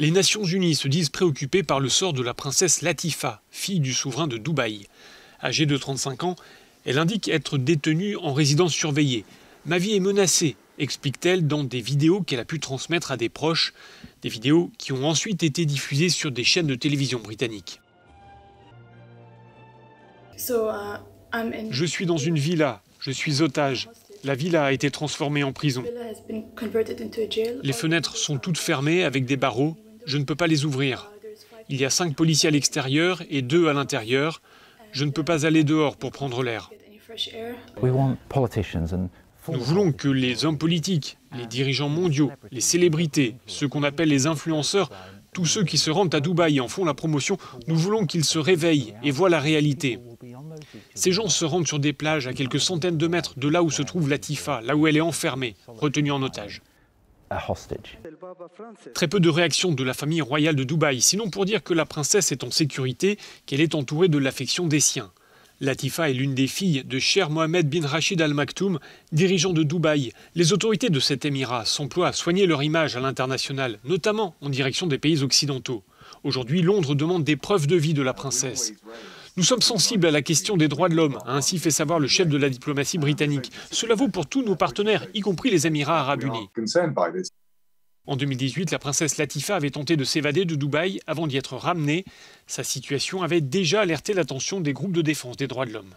Les Nations Unies se disent préoccupées par le sort de la princesse Latifa, fille du souverain de Dubaï. Âgée de 35 ans, elle indique être détenue en résidence surveillée. Ma vie est menacée, explique-t-elle dans des vidéos qu'elle a pu transmettre à des proches, des vidéos qui ont ensuite été diffusées sur des chaînes de télévision britanniques. Uh, je suis dans une villa, je suis otage. La villa a été transformée en prison. Les fenêtres sont toutes fermées avec des barreaux. Je ne peux pas les ouvrir. Il y a cinq policiers à l'extérieur et deux à l'intérieur. Je ne peux pas aller dehors pour prendre l'air. Nous voulons que les hommes politiques, les dirigeants mondiaux, les célébrités, ceux qu'on appelle les influenceurs, tous ceux qui se rendent à Dubaï et en font la promotion, nous voulons qu'ils se réveillent et voient la réalité. Ces gens se rendent sur des plages à quelques centaines de mètres de là où se trouve Tifa, là où elle est enfermée, retenue en otage. Très peu de réactions de la famille royale de Dubaï, sinon pour dire que la princesse est en sécurité, qu'elle est entourée de l'affection des siens. Latifa est l'une des filles de Cher Mohamed bin Rashid Al Maktoum, dirigeant de Dubaï. Les autorités de cet émirat s'emploient à soigner leur image à l'international, notamment en direction des pays occidentaux. Aujourd'hui, Londres demande des preuves de vie de la princesse. Nous sommes sensibles à la question des droits de l'homme, a ainsi fait savoir le chef de la diplomatie britannique. Cela vaut pour tous nos partenaires, y compris les Émirats arabes unis. En 2018, la princesse Latifa avait tenté de s'évader de Dubaï avant d'y être ramenée. Sa situation avait déjà alerté l'attention des groupes de défense des droits de l'homme.